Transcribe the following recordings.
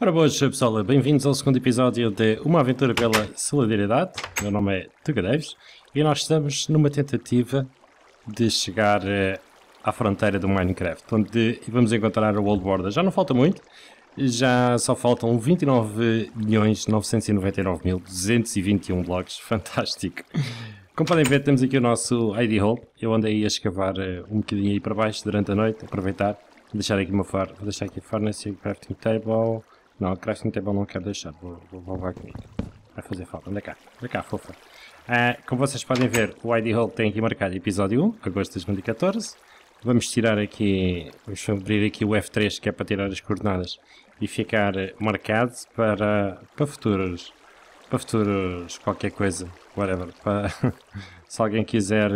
Ora, boas, pessoal, bem-vindos ao segundo episódio de Uma Aventura pela Solidariedade. Meu nome é Tugadeves e nós estamos numa tentativa de chegar eh, à fronteira do Minecraft, onde vamos encontrar o World Border. Já não falta muito, já só faltam 29.999.221 blocos, fantástico. Como podem ver, temos aqui o nosso ID Hole. Eu andei a escavar eh, um bocadinho aí para baixo durante a noite, aproveitar. Vou deixar aqui uma far, vou deixar aqui a Furnace e Crafting Table. Não, a Crash não tem eu não quero deixar, vou, vou, vou comigo. Vai fazer falta, anda cá, anda cá, fofa. Ah, como vocês podem ver, o ID Hole tem aqui marcado episódio 1, agosto de 2014. Vamos tirar aqui, vamos abrir aqui o F3 que é para tirar as coordenadas e ficar marcado para, para futuros, para futuros qualquer coisa, whatever. Para, se alguém quiser,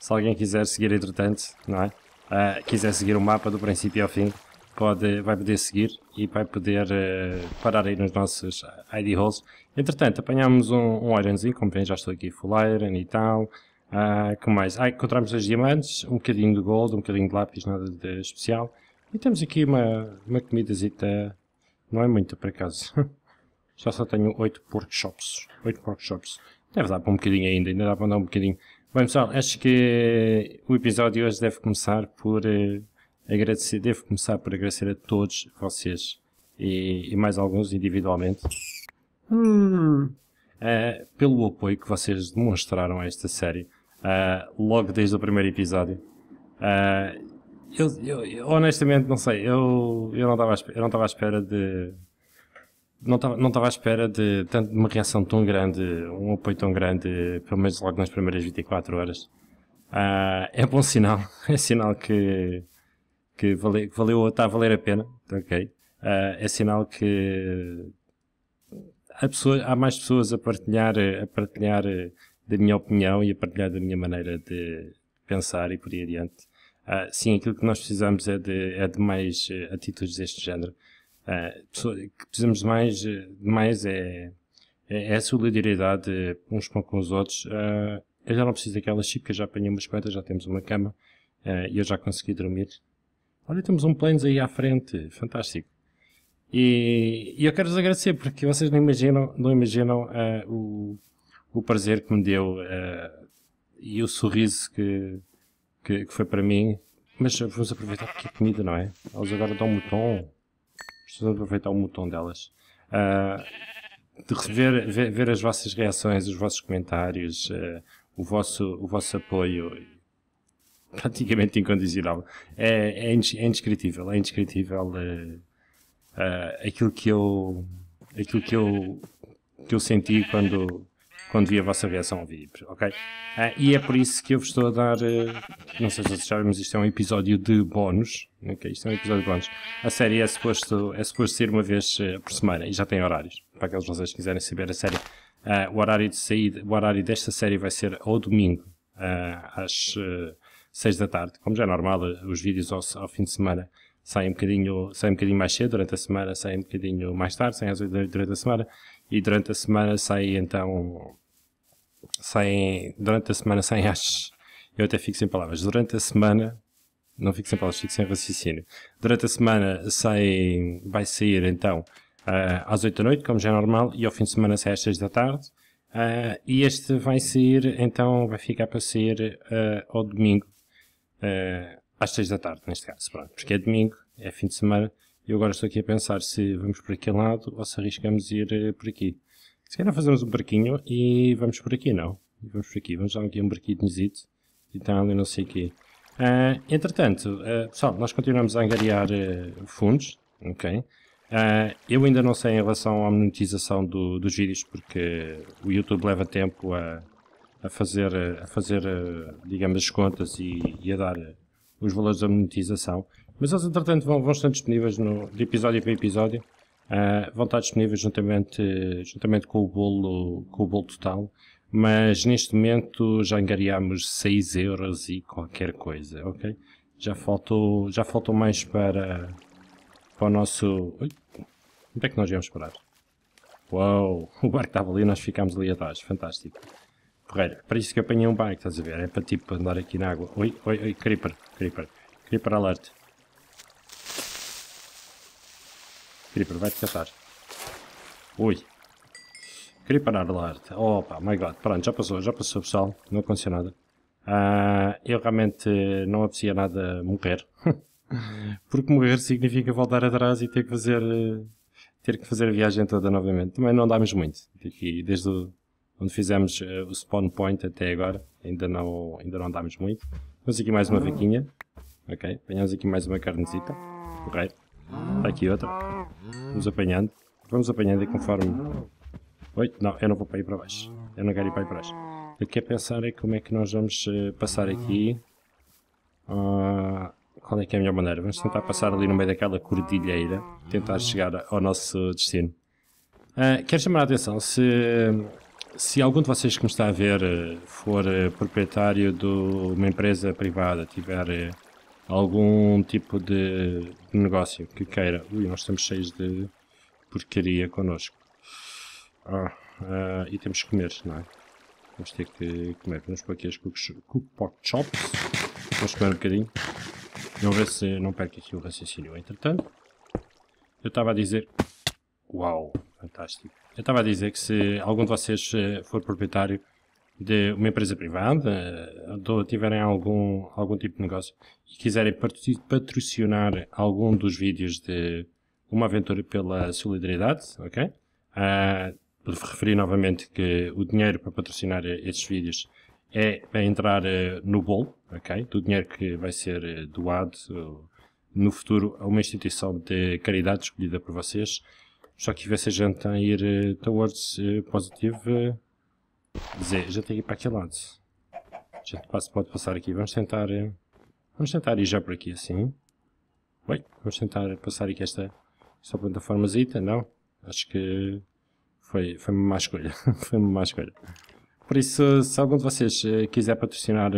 se alguém quiser seguir entretanto, não é? Ah, quiser seguir o mapa do princípio ao fim, pode, vai poder seguir e vai poder uh, parar aí nos nossos ID holes. Entretanto, apanhámos um, um ironzinho, como bem já estou aqui, full iron e tal. Uh, que mais? Ah, encontramos dois diamantes, um bocadinho de gold, um bocadinho de lápis, nada de especial. E temos aqui uma, uma comidazita, não é muita por acaso. já só tenho 8 pork shops 8 pork shops Deve dar para um bocadinho ainda, ainda dá para andar um bocadinho. Bem pessoal, acho que o episódio de hoje deve começar por... Uh, agradecer, devo começar por agradecer a todos vocês e, e mais alguns individualmente hum. uh, pelo apoio que vocês demonstraram a esta série uh, logo desde o primeiro episódio. Uh, eu, eu, eu, honestamente não sei, eu, eu não estava à, espera de não estava não à espera de, de uma reação tão grande, um apoio tão grande, pelo menos logo nas primeiras 24 horas. Uh, é bom sinal, é sinal que que valeu valeu, está a valer a pena, tá ok, uh, é sinal que há, há mais pessoas a partilhar, eh, a partilhar eh, da minha opinião e a partilhar da minha maneira de pensar e por aí adiante. Uh, sim, aquilo que nós precisamos é de, é de mais eh, atitudes deste género. Uh, pessoa, que precisamos de mais, de mais é, é, é solidariedade uns com os outros. Uh, eu já não preciso daquelas chip, que já apanhei umas quantas, já temos uma cama e eu já consegui dormir olha, temos um Planes aí à frente, fantástico. E, e eu quero-vos agradecer, porque vocês não imaginam, não imaginam uh, o, o prazer que me deu uh, e o sorriso que, que, que, foi para mim. Mas vamos aproveitar porque é comida, não é? Elas agora dão-me o Precisamos aproveitar o tom delas. Uh, de rever, ver, ver, as vossas reações, os vossos comentários, o, vosso, o vosso apoio praticamente incondicional. É, é, é, indescritível, é indescritível uh, uh, aquilo que eu aquilo que eu que eu senti quando quando vi a vossa reação ao vídeo, ok? Eh, e é por isso que eu vos estou a dar, uh, não sei se vocês sabem, mas isto é um episódio de bónus, ok? Isto é um episódio de bónus. A série é suposto, é suposto ser uma vez uh, por semana e já tem horários, para aqueles de vocês que quiserem saber a série. Uh, o, horário de saída, o horário desta série vai ser ao domingo, às, 6 da tarde. Como já é normal, os vídeos ao, ao fim de semana saem um, bocadinho, saem um bocadinho mais cedo, durante a semana saem um bocadinho mais tarde, saem às 8 durante a semana, e durante a semana saem então. saem. durante a semana saem às. Eu até fico sem palavras. Durante a semana. Não fico sem palavras, fico sem raciocínio. Durante a semana saem vai sair então eh, às 8 da noite, como já é normal, e ao fim de semana sai às 6 da tarde. Uh, e este vai sair, então vai ficar para sair uh, ao domingo, uh, às seis da tarde, neste caso, pronto, porque é domingo, é fim de semana, e eu agora estou aqui a pensar se vamos por aquele lado ou se arriscamos ir uh, por aqui. Se calhar fazemos um barquinho e vamos por aqui, não? vamos por aqui, vamos dar aqui um barquinhozito e tal e não sei o quê. Uh, entretanto, uh, pessoal, nós continuamos a angariar uh, fundos, ok? eu ainda não sei em relação à monetização do, dos vídeos, porque o YouTube leva tempo a, a fazer, a fazer eh, digamos, as contas e, e a dar eh, os valores da monetização. Mas eles, entretanto, vão, vão estar disponíveis no, de episódio para episódio. Uh, vão estar disponíveis juntamente, juntamente com, o bolo, com o bolo total. Mas neste momento já angariámos 6 euros e qualquer coisa, ok? Já faltou, já faltou mais para, para o nosso... Ui, onde é que nós íamos parar? Uau, o barco estava ali e nós ficámos ali atrás, fantástico. Correiro. Para isso que apanhei um bike, estás a ver? É para tipo andar aqui na água. Oi, oi, oi, creeper, creeper. Creeper alert. Creeper, vai-te catar. Ui. Creeper alert. Opa, my god. Pronto, já passou, já passou pessoal. Não aconteceu nada. Uh, eu realmente não aprecia nada morrer. Porque morrer significa voltar atrás e ter que fazer, eh, ter que fazer a viagem toda novamente. Também não dá muito. Aqui, desde o onde fizemos uh, o spawn point até agora, ainda não, ainda não andámos muito. Temos aqui mais uma vaquinha, ok, apanhamos aqui mais uma carnezita, correto, está aqui outra, vamos apanhando, vamos apanhando e conforme... Oi, não, eu não vou para ir para baixo, eu não quero ir para ir para baixo. que é pensar é como é que nós vamos uh, passar aqui, uh, qual é que é a melhor maneira, vamos tentar passar ali no meio daquela cordilheira, tentar chegar ao nosso destino. Ah, quero chamar a atenção se se algum de vocês que me está a ver eh, for eh, proprietário de uma empresa privada, tiver eh, algum tipo de negócio que queira. Ui, nós estamos cheios de porcaria connosco. Ah, ah, e temos que comer, não é? Vamos ter que comer. Vamos pôr aqui as cook chops. Vamos comer um bocadinho. Vamos ver se não perco aqui o raciocínio. Entretanto, eu estava a dizer... Uau, fantástico. Eu estava a dizer que se algum de vocês eh, for proprietário de uma empresa privada, eh, ou tiverem algum, algum tipo de negócio e quiserem patrocinar algum dos vídeos de uma aventura pela solidariedade, ok? Uh, referir novamente que o dinheiro para patrocinar eh, estes vídeos é para entrar no bolo, ok? Do dinheiro que vai ser doado no futuro a uma instituição de caridade escolhida por vocês só a gente a ir uh, eh, towards uh, eh, positive. Eh, dizer, já tem que ir para aquele lado. Já passo, pode passar aqui. Vamos tentar. vamos tentar ir já por aqui assim. Bem, vamos tentar passar aqui esta, plataforma zita Não. Acho que foi, foi uma má escolha. foi uma má escolha. Por isso, se algum de vocês quiser patrocinar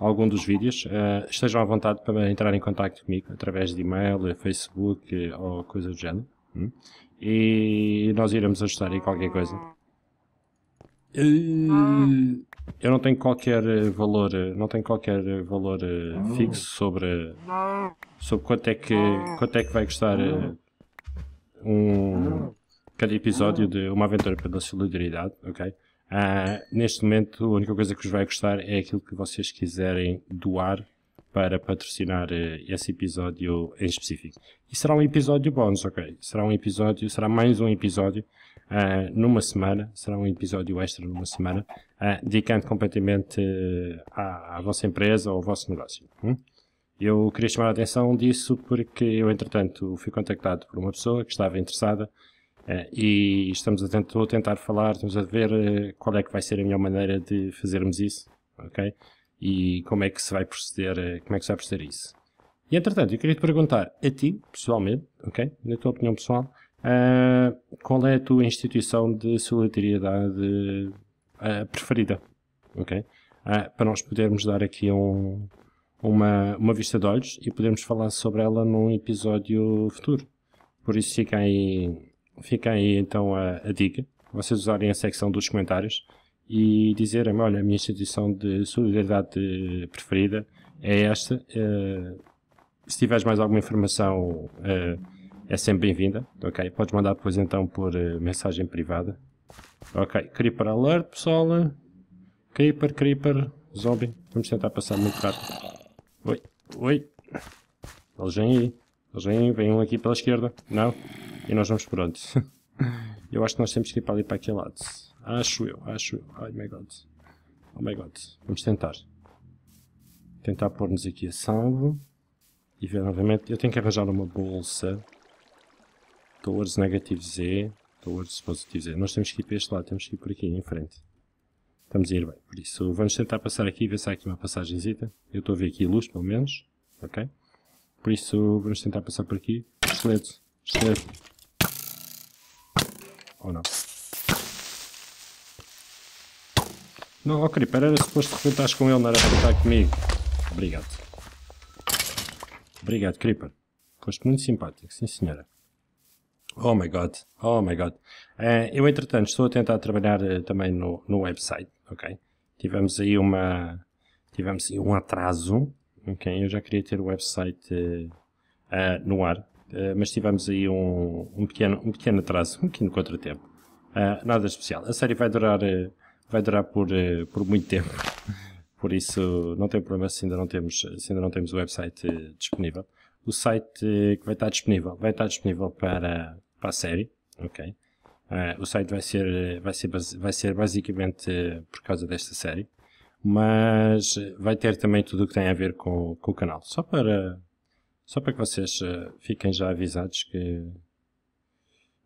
algum dos vídeos, uh, estejam à vontade para entrar em contato comigo através de e-mail, Facebook uh, ou coisa do género. Hum? e nós iremos ajustar aí qualquer coisa. Ah. Eu não tenho qualquer eh, valor, eh, não tenho qualquer eh, valor ah. fixo sobre ah. sobre quanto é que quanto é que vai custar um cada episódio de uma aventura pela solidariedade, ok? neste momento a única coisa que vos vai custar é aquilo que vocês quiserem doar para patrocinar eh, esse episódio em específico. E será um episódio bónus, ok? Será um episódio, será mais um episódio uh, numa semana, será um episódio extra numa semana, uh, dedicando completamente uh, à, à, vossa empresa ou ao vosso negócio. Hum? Eu queria chamar a atenção disso porque eu, entretanto, fui contactado por uma pessoa que estava interessada uh, e estamos a, tentar, a tentar falar, estamos a ver qual é que vai ser a melhor maneira de fazermos isso, ok? e como é que se vai proceder, eh, como é que se vai proceder isso. E entretanto, eu queria te perguntar a ti, pessoalmente, ok? Na tua opinião pessoal, uh, qual é a tua instituição de solidariedade uh, preferida? Ok? Uh, para nós podermos dar aqui um, uma, uma vista de olhos e podermos falar sobre ela num episódio futuro. Por isso fica aí, fica aí então a, a dica. Vocês usarem a secção dos comentários e dizerem, olha, a minha instituição de solidariedade preferida é esta. Uh, se tiveres mais alguma informação, uh, é sempre bem-vinda, ok? Podes mandar depois então por uh, mensagem privada. Ok, Creeper Alert, pessoal. Creeper, Creeper, Zombie. Vamos tentar passar muito rápido. Oi, oi. Eles vêm aí. Eles vêm, vêm aqui pela esquerda. Não? E nós vamos por onde? Eu acho que nós temos que ir para ali para aquele lado. Acho eu, acho eu. Ai, my God. Oh my God. Vamos tentar. Tentar pôr-nos aqui a salvo. E ver novamente. Eu tenho que arranjar uma bolsa. Towards negativos Z. Towards positivos Z. Nós temos que ir para este lado. Temos que ir por aqui, em frente. Estamos a ir bem. Por isso, vamos tentar passar aqui e ver se há aqui uma passagenzita. Eu estou a ver aqui a luz, pelo menos. Ok? Por isso, vamos tentar passar por aqui. Excelente. Excelente. Ou oh, não. Não, ó Creeper, era suposto reportares com ele, não era estar comigo. Obrigado. Obrigado, Creeper. Foste muito simpático, sim senhora. Oh my god, oh my god. Uh, eu, entretanto, estou a tentar trabalhar uh, também no, no website, ok? Tivemos aí uma... Tivemos aí um atraso, ok? Eu já queria ter o website uh, no ar, mas tivemos aí um, um, pequeno, um pequeno atraso, um pequeno contratempo. nada especial. A série vai durar vai durar por, eh, por muito tempo. Por isso, não tem problema se ainda não temos, se ainda não temos o website eh, disponível. O site eh, que vai estar disponível, vai estar disponível para, para a série, ok? Uh, o site vai ser, vai ser, vai ser basicamente por causa desta série, mas vai ter também tudo o que tem a ver com, com o canal. Só para, só para que vocês fiquem já avisados que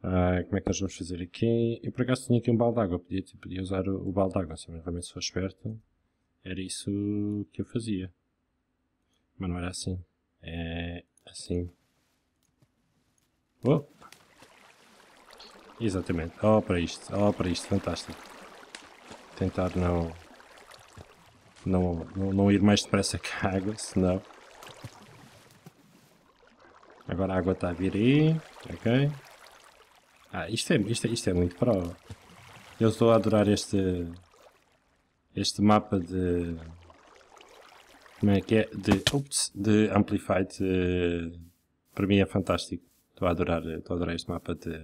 ah, como é que nós vamos fazer aqui? Eu por acaso tinha aqui um balde d'água, podia, tipo, podia usar o, o balde d'água, se assim, eu realmente fosse esperto. Era isso que eu fazia. Mas não era assim. É assim. Oh. Exatamente. Oh para isto, oh para isto, fantástico. Tentar não, não, não, não ir mais depressa que a água, senão... Agora a água está a vir aí, ok. Ah, isto é, isto é, isto é muito pro. Eu estou a adorar este... Este mapa de... Como é que é? De, ups, de Amplified. Uh, para mim é fantástico. Estou a adorar, eh, estou a adorar este mapa de,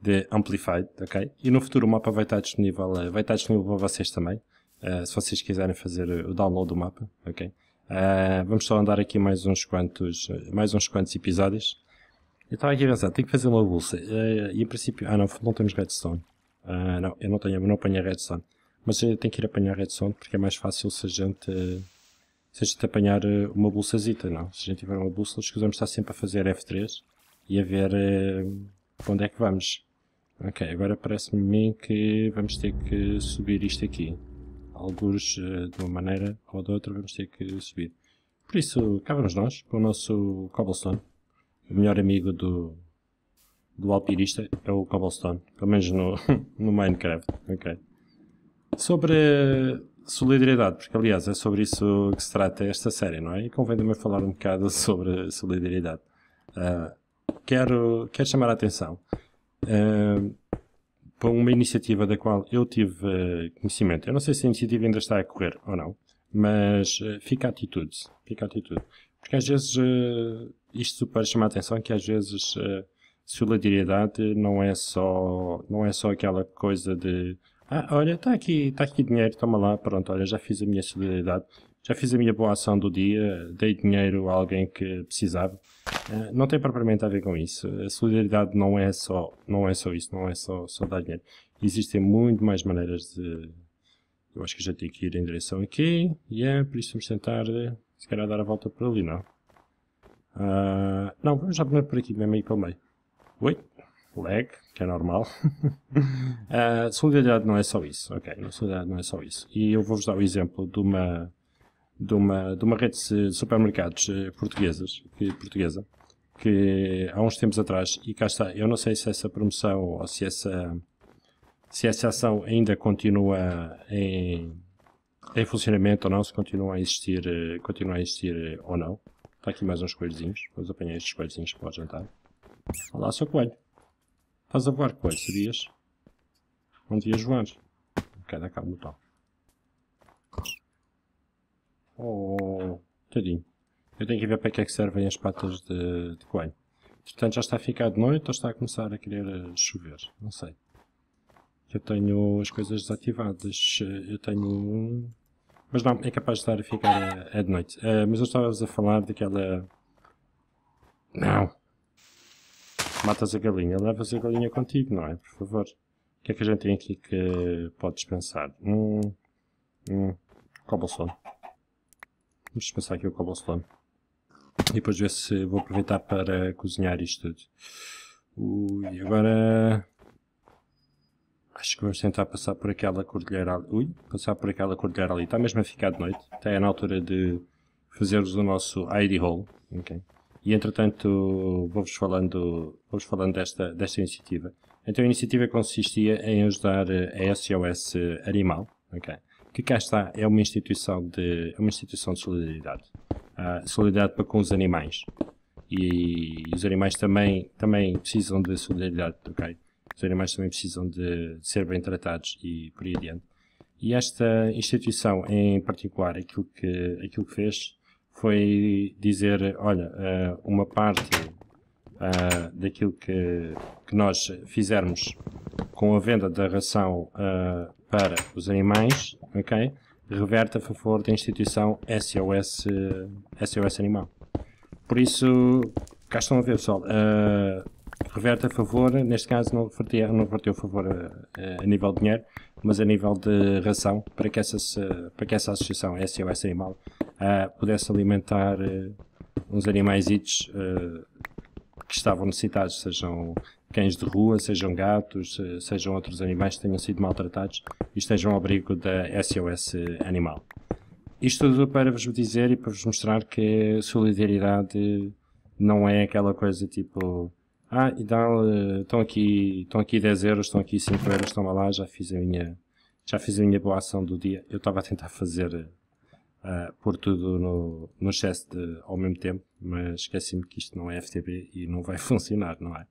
de Amplified, ok? E no futuro o mapa vai estar disponível, eh, vai estar disponível para vocês também. Uh, se vocês quiserem fazer o download do mapa, ok? Uh, vamos só andar aqui mais uns quantos, mais uns quantos episódios. Eu estava aqui a pensar, tenho que fazer uma bolsa. Uh, e em princípio. Ah, não, não temos redstone. Uh, não, eu não tenho, não apanhei redstone. Mas eu tenho que ir apanhar redstone porque é mais fácil se a gente. Uh, se a gente apanhar eh, uma bolsazita, não? Se a gente tiver uma bolsa, que vamos estar sempre a fazer F3 e a ver eh, para onde é que vamos. Ok, agora parece-me que vamos ter que subir isto aqui. Alguns de uma maneira ou de outra vamos ter que subir. Por isso, cá vamos nós, para o nosso cobblestone o melhor amigo do, do alpinista é o cobblestone, pelo menos no, no Minecraft. Okay. Sobre solidariedade, porque aliás é sobre isso que se trata esta série, não é? E convém também falar um bocado sobre solidariedade. Uh, quero, quero chamar a atenção uh, para uma iniciativa da qual eu tive ah, conhecimento. Eu não sei se a iniciativa ainda está a correr ou não, mas fica a atitude. Fica a atitude. Porque às vezes uh, isto para chamar a atenção que às vezes uh, solidariedade não é só não é só aquela coisa de ah, olha, está aqui, tá aqui dinheiro, toma lá, pronto, olha, já fiz a minha solidariedade, já fiz a minha boa ação do dia, dei dinheiro a alguém que precisava. Uh, não tem propriamente a ver com isso. A solidariedade não é só, não é só isso, não é só, só dar dinheiro. Existem muito mais maneiras de. Eu acho que já tenho que ir em direção aqui. E yeah, é, por isso vamos tentar, eh, se calhar, dar a volta por ali, não? É? Uh, não, vamos já primeiro por aqui, mesmo aí para o meio. Oi? Lag, que é normal. uh, solidariedade não é só isso. Ok, solidariedade não é só isso. E eu vou-vos dar o exemplo de uma, de uma, de uma rede de supermercados eh, portuguesas, que, portuguesa que há uns tempos atrás, e cá está, eu não sei se essa promoção ou se essa, se essa ação ainda continua em, em funcionamento ou não, se continua a existir, eh, continua a existir eh, ou não. Está aqui mais uns coelhozinhos. depois apanhei estes coelhozinhos para o jantar. Olá, seu coelho. Estás a voar, coelho, sabias? Não devias voar. Cada cá o botão. Oh, tadinho. Eu tenho que ver para que é que servem as patas de, de coelho. Portanto, já está a ficar de noite ou está a começar a querer eh, chover? Não sei. Eu tenho as coisas desativadas. Eu tenho mas não, é capaz de estar a ficar a, a de noite. Uh, mas eu estavas a falar daquela. Não! Matas a galinha, levas a galinha contigo, não é? Por favor. O que é que a gente tem aqui que pode dispensar? Hum. Hum. Cobblestone. Vamos dispensar aqui o cobblestone. E depois ver se vou aproveitar para cozinhar isto tudo. Ui, agora. Acho que vamos tentar passar por aquela cordilheira Ui, passar por aquela cordilheira ali. Está mesmo a ficar de noite. Está é na altura de fazermos o nosso ID Hole. Okay. E entretanto vou-vos falando, vou falando desta, desta iniciativa. Então a iniciativa consistia em ajudar a SOS Animal, okay, que cá está, é uma instituição de, é uma instituição de solidariedade. Uh, solidariedade para com os animais. E, e os animais também, também precisam de solidariedade, ok? Os animais também precisam de ser bem tratados e por aí adiante. E esta instituição em particular, aquilo que, aquilo que fez foi dizer, olha, eh, uma parte eh, daquilo que, que nós fizermos com a venda da ração eh, para os animais, ok? Reverte a favor da instituição SOS, SOS Animal. Por isso, cá estão a ver, pessoal. Uh, reverte a favor, neste caso não reverteu, não a favor a, a, nível de dinheiro, mas a nível de ração, para que, essas, para que essa associação SOS Animal uh, pudesse alimentar uh, uns animais uh, que estavam necessitados, sejam cães de rua, sejam gatos, sejam outros animais que tenham sido maltratados e estejam ao abrigo da SOS Animal. Isto tudo para vos dizer e para vos mostrar que solidariedade não é aquela coisa tipo ah, e dá, eh, estão aqui, estão aqui 10 euros, estão aqui 5 euros, estão lá, já fiz a minha, já fiz a minha boa ação do dia. Eu estava a tentar fazer, uh, pôr tudo no, no excesso ao mesmo tempo, mas esqueci-me que isto não é FTP e não vai funcionar, não é?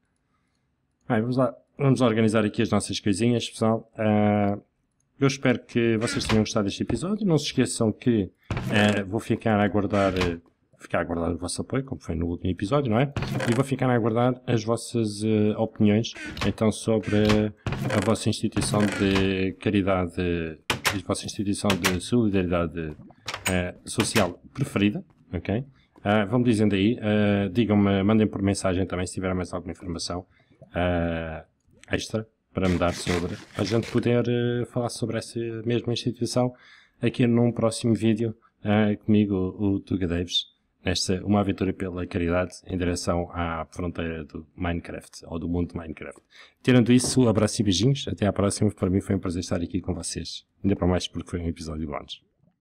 Bem, vamos lá, vamos organizar aqui as nossas coisinhas, pessoal. Uh, eu espero que vocês tenham gostado deste episódio. Não se esqueçam que uh, vou ficar a aguardar ficar a aguardar o vosso apoio, como foi no último episódio, não é? E vou ficar a aguardar as vossas uh, opiniões, então, sobre a vossa instituição de caridade e a vossa instituição de solidariedade uh, social preferida, ok? Uh, ah, vão dizendo aí, uh, digam-me, mandem por mensagem também se tiver mais alguma informação ah, extra para me dar sobre, a gente poder eh, falar sobre essa mesma instituição aqui num próximo vídeo comigo, o Tuga Davis. Esta é uma aventura pela caridade em direção à fronteira do Minecraft, ou do mundo Minecraft. Tirando isso, abraço e beijinhos. Até à próxima. Para mim foi um prazer estar aqui com vocês. Ainda para mais porque foi um episódio longe.